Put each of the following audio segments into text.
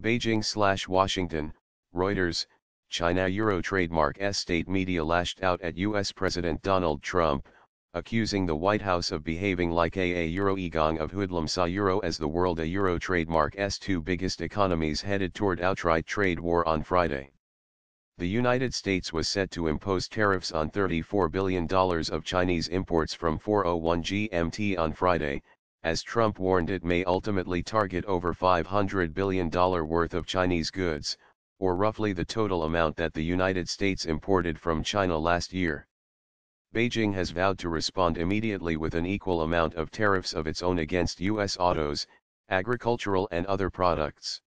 Beijing-Washington, Reuters, China Euro trademark estate media lashed out at U.S. President Donald Trump, accusing the White House of behaving like a, a Euro Egong of hoodlum saw Euro as the world a Euro trademark s two biggest economies headed toward outright trade war on Friday. The United States was set to impose tariffs on $34 billion of Chinese imports from 401 GMT on Friday, as Trump warned it may ultimately target over $500 billion worth of Chinese goods, or roughly the total amount that the United States imported from China last year. Beijing has vowed to respond immediately with an equal amount of tariffs of its own against U.S. autos, agricultural and other products.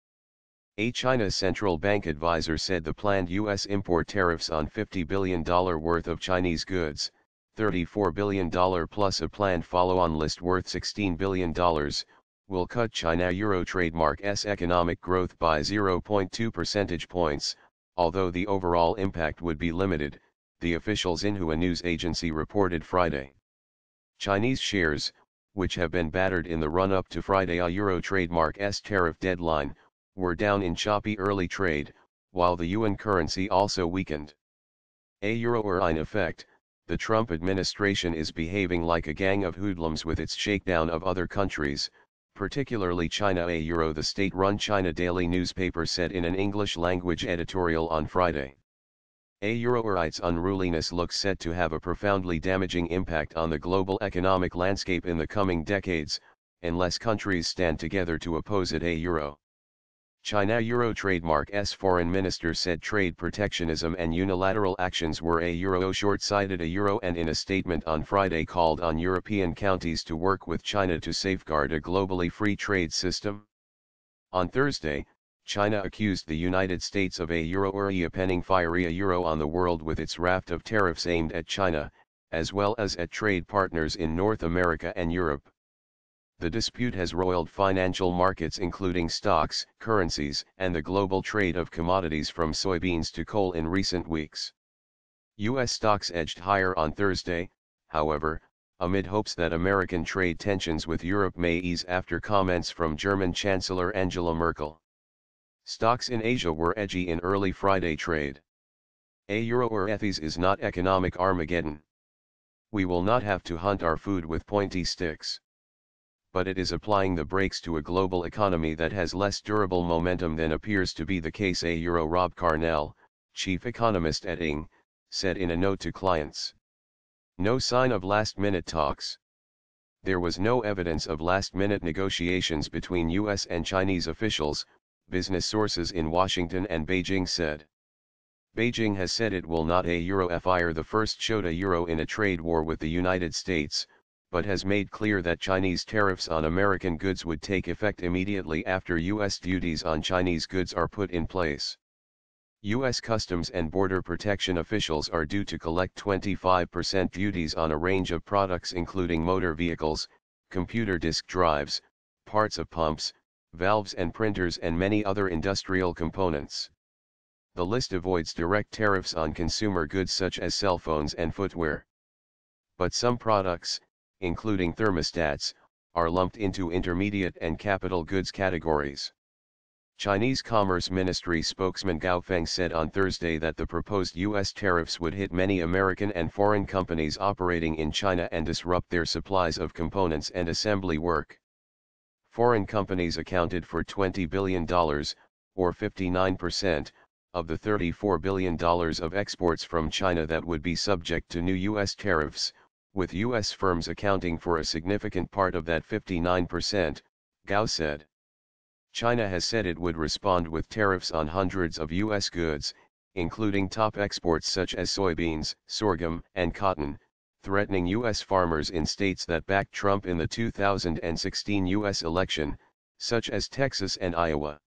A China central bank advisor said the planned U.S. import tariffs on $50 billion worth of Chinese goods, $34 billion plus a planned follow-on list worth $16 billion, will cut China Euro trademark's economic growth by 0.2 percentage points, although the overall impact would be limited, the officials Inhua news agency reported Friday. Chinese shares, which have been battered in the run-up to Friday a Euro trademark's tariff deadline, were down in choppy early trade, while the yuan currency also weakened. A euro or in effect, the Trump administration is behaving like a gang of hoodlums with its shakedown of other countries, particularly China A Euro the state-run China daily newspaper said in an English-language editorial on Friday. A Euroerite's unruliness looks set to have a profoundly damaging impact on the global economic landscape in the coming decades, unless countries stand together to oppose it A Euro. China Euro trademark's foreign minister said trade protectionism and unilateral actions were a euro short-sighted a euro and in a statement on Friday called on European counties to work with China to safeguard a globally free trade system. On Thursday, China accused the United States of a euro or a penning fiery a euro on the world with its raft of tariffs aimed at China, as well as at trade partners in North America and Europe the dispute has roiled financial markets including stocks, currencies, and the global trade of commodities from soybeans to coal in recent weeks. U.S. stocks edged higher on Thursday, however, amid hopes that American trade tensions with Europe may ease after comments from German Chancellor Angela Merkel. Stocks in Asia were edgy in early Friday trade. A euro or ethies is not economic Armageddon. We will not have to hunt our food with pointy sticks but it is applying the brakes to a global economy that has less durable momentum than appears to be the case a Euro Rob Carnell, chief economist at Ing, said in a note to clients. No sign of last-minute talks. There was no evidence of last-minute negotiations between U.S. and Chinese officials, business sources in Washington and Beijing said. Beijing has said it will not a euro fire the first showed a euro in a trade war with the United States, but has made clear that Chinese tariffs on American goods would take effect immediately after U.S. duties on Chinese goods are put in place. U.S. Customs and Border Protection officials are due to collect 25% duties on a range of products including motor vehicles, computer disk drives, parts of pumps, valves and printers and many other industrial components. The list avoids direct tariffs on consumer goods such as cell phones and footwear. But some products, including thermostats, are lumped into intermediate and capital goods categories. Chinese Commerce Ministry spokesman Gao Feng said on Thursday that the proposed U.S. tariffs would hit many American and foreign companies operating in China and disrupt their supplies of components and assembly work. Foreign companies accounted for $20 billion, or 59%, of the $34 billion of exports from China that would be subject to new U.S. tariffs, with U.S. firms accounting for a significant part of that 59%, Gao said. China has said it would respond with tariffs on hundreds of U.S. goods, including top exports such as soybeans, sorghum, and cotton, threatening U.S. farmers in states that backed Trump in the 2016 U.S. election, such as Texas and Iowa.